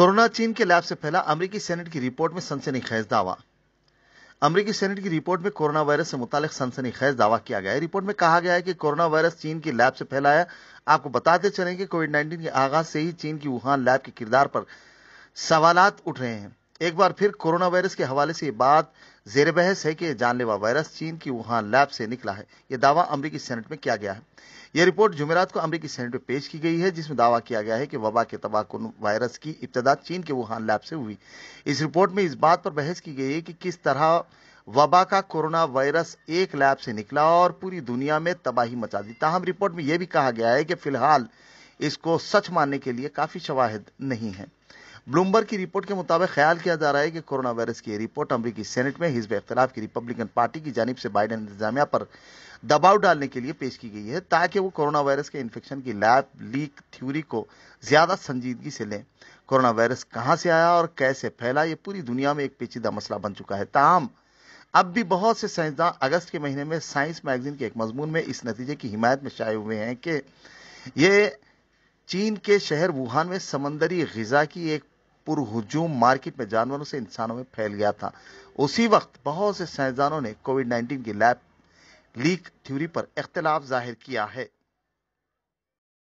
corona चीन के lab से फैला अमरीकी सेनेट की रिपोर्ट में सनसनी खैज दावा अमरीकी सेनेट की रिपोर्ट में कोरोना वायरस से मुतालिक सनसनी खैज दावा किया गया है रिपोर्ट में कहा गया है कि कोरोना वायरस चीन की लैब से फैलाया आपको बताते चलें कि कोविड नाइन्टीन के आगाज से ही चीन की वुहान लैब के किरदार पर सवाल उठ रहे हैं एक बार फिर कोरोना वायरस के हवाले से ये बात जेर बहस है कि जानलेवा वायरस चीन की वुहान लैब से निकला है यह दावा अमरीकी सेनेट में किया गया है यह रिपोर्ट जुमेरात को अमरीकी सेनेट में पेश की गई है जिसमें दावा किया गया है कि वबा के तबाहकुन वायरस की इब्तदा चीन के वुहान लैब से हुई इस रिपोर्ट में इस बात पर बहस की गई है कि किस तरह वबा का कोरोना वायरस एक लैब से निकला और पूरी दुनिया में तबाही मचा दी तहम रिपोर्ट में यह भी कहा गया है कि फिलहाल इसको सच मानने के लिए काफी शवाहद नहीं है ब्लूमबर्ग की रिपोर्ट के मुताबिक ख्याल किया जा रहा है कि कोरोना वायरस की रिपोर्ट अमरीकी सेनेट में हिजब इख्तलाफ की रिपब्लिकन पार्टी की जानब से बाइडन इंतजामिया पर दबाव डालने के लिए पेश की गई है ताकि वो कोरोना वायरस के इन्फेक्शन की लैब लीक थ्योरी को ज्यादा संजीदगी से लें कोरोना वायरस कहाँ से आया और कैसे फैला ये पूरी दुनिया में एक पेचीदा मसला बन चुका है ताहम अब भी बहुत से साइंसदान अगस्त के महीने में साइंस मैगजीन के एक मजमून में इस नतीजे की हिमायत में शाये हुए हैं कि ये चीन के शहर वुहान में समंदरी गजा की एक पुरहजूम मार्केट में जानवरों से इंसानों में फैल गया था उसी वक्त बहुत से साइंसदानों ने कोविड 19 की लैब लीक थ्योरी पर इख्तलाफ जाहिर किया है